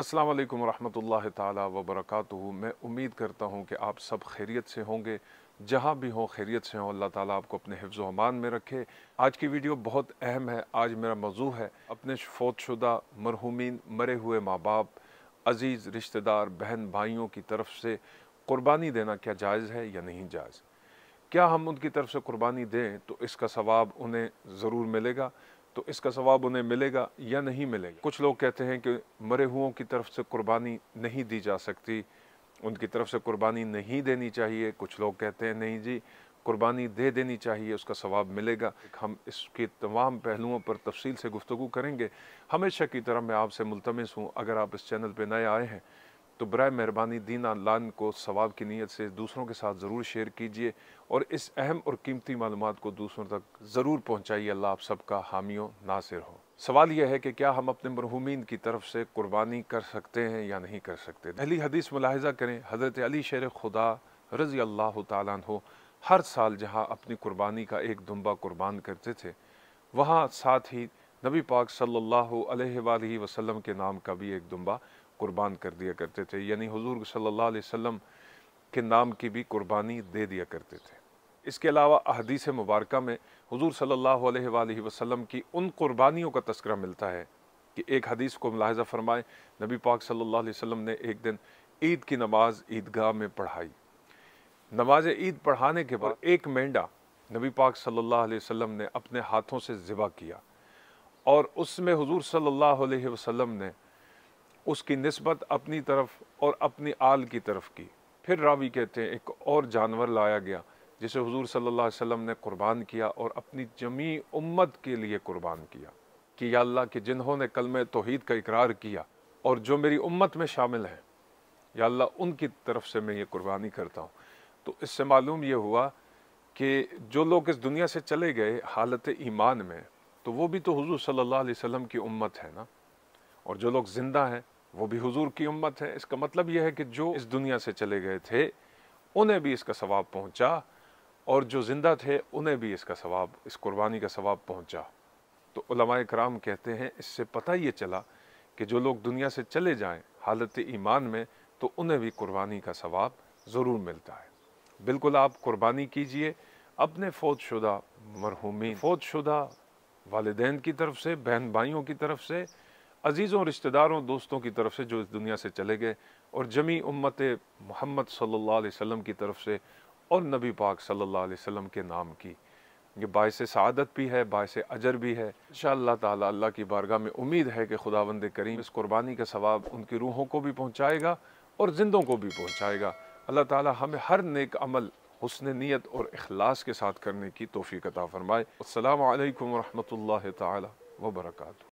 असलकम वरहमल तबरक मैं उम्मीद करता हूँ कि आप सब खैरियत से होंगे जहाँ भी हों खैरियत से हों अल्लाह ताली आपको अपने हिफ्ज़ अमान में रखे आज की वीडियो बहुत अहम है आज मेरा मौजू है अपने फौतशुदा मरहूमिन मरे हुए माँ बाप अज़ीज़ रिश्तेदार बहन भाइयों की तरफ से क़ुरबानी देना क्या जायज़ है या नहीं जायज़ क्या हम उनकी तरफ से कुर्बानी दें तो इसका सवाब उन्हें ज़रूर मिलेगा तो इसका सवाब उन्हें मिलेगा या नहीं मिलेगा कुछ लोग कहते हैं कि मरे हुओं की तरफ से कुर्बानी नहीं दी जा सकती उनकी तरफ से कुर्बानी नहीं देनी चाहिए कुछ लोग कहते हैं नहीं जी कुर्बानी दे देनी चाहिए उसका सवाब मिलेगा हम इसके तमाम पहलुओं पर तफसील से गुफ्तु करेंगे हमेशा की तरह मैं आपसे मुलतमस हूँ अगर आप इस चैनल पर नए आए हैं तो बर मेहरबानी दीन लान को सवाब की नीयत से दूसरों के साथ ज़रूर शेयर कीजिए और इस अहम और कीमती मालूम को दूसरों तक ज़रूर पहुँचाइए अल्लाह आप सबका हामियों नासिर हो सवाल यह है कि क्या हम अपने मरहूमिन की तरफ से कुर्बानी कर सकते हैं या नहीं कर सकते पहली हदीस मुलाहजा करें हज़रत अली शेर खुदा रज़ी अल्लाह हो हर साल जहाँ अपनी कुर्बानी का एक दुम्बा कुर्बान करते थे वहाँ साथ ही नबी पाक सल्लल्लाहु अलैहि वसल्लम के नाम का भी एक दुम्बा कुर्बान कर दिया करते थे यानी हुजूर सल्लल्लाहु अलैहि वसल्लम के नाम की भी कुर्बानी दे दिया करते थे इसके अलावा अहदीस मुबारक में हुजूर सल्लल्लाहु अलैहि वसल्लम की उन कुर्बानियों का तस्करा मिलता है कि एक हदीस को मुलाजा फरमाए नबी पाक सल्लल्लाहु अलैहि वसल्लम ने एक दिन ईद की नमाज़ ईदगाह में पढ़ाई नमाज ईद पढ़ाने के बाद एक मेंढा नबी पाक सल्लल्लाहु अलैहि वसल्लम ने अपने हाथों से ज़िबा किया और उसमें हुजूर सल्लल्लाहु अलैहि वसल्लम ने उसकी नस्बत अपनी तरफ और अपनी आल की तरफ की फिर रावी कहते हैं एक और जानवर लाया गया जिसे हुजूर सल्लल्लाहु अलैहि वसल्लम ने कुर्बान किया और अपनी जमी उम्मत के लिए कुर्बान किया कि या अल्लाह कि जिन्होंने में तोहद का इकरार किया और जो मेरी उम्मत में शामिल हैं या अल्लाह उनकी तरफ से मैं ये कुर्बानी करता हूँ तो इससे मालूम ये हुआ कि जो लोग इस दुनिया से चले गए हालत ईमान में तो वो भी तो हुजूर सल्लल्लाहु अलैहि वसल्लम की उम्मत है ना और जो लोग ज़िंदा हैं वो भी हुजूर की उम्मत है इसका मतलब यह है कि जो इस दुनिया से चले गए थे उन्हें भी इसका सवाब पहुंचा और जो ज़िंदा थे उन्हें भी इसका सवाब इस कुर्बानी का सवाब पहुंचा तो उलमाए कराम कहते हैं इससे पता ये चला कि जो लोग दुनिया से चले जाएं हालत ईमान में तो उन्हें भी कुर्बानी का सवाब ज़रूर मिलता है बिल्कुल आप कुर्बानी कीजिए अपने फौजशुदा मरहूमिन फौजशुदा वालदेन की तरफ से बहन भाइयों की तरफ से अज़ीज़ों रिश्तेदारों दोस्तों की तरफ से जो इस दुनिया से चले गए और जमी उम्मत मोहम्मद सल्ला अलैहि की तरफ से और नबी पाक सल्ला अलैहि के नाम की ये बायस सदत भी है बायस अजर भी है इन शाह अल्लाह की बारगाह में उम्मीद है कि खुदावंद करीम इस कुर्बानी का सवाब उनकी रूहों को भी पहुँचाएगा और ज़िंदों को भी पहुँचाएगा अल्लाह ताली हमें हर नेक अमल हसन नीयत और अखलास के साथ करने की तोफ़ी कता फ़रमाए असल वरहमल तबरकू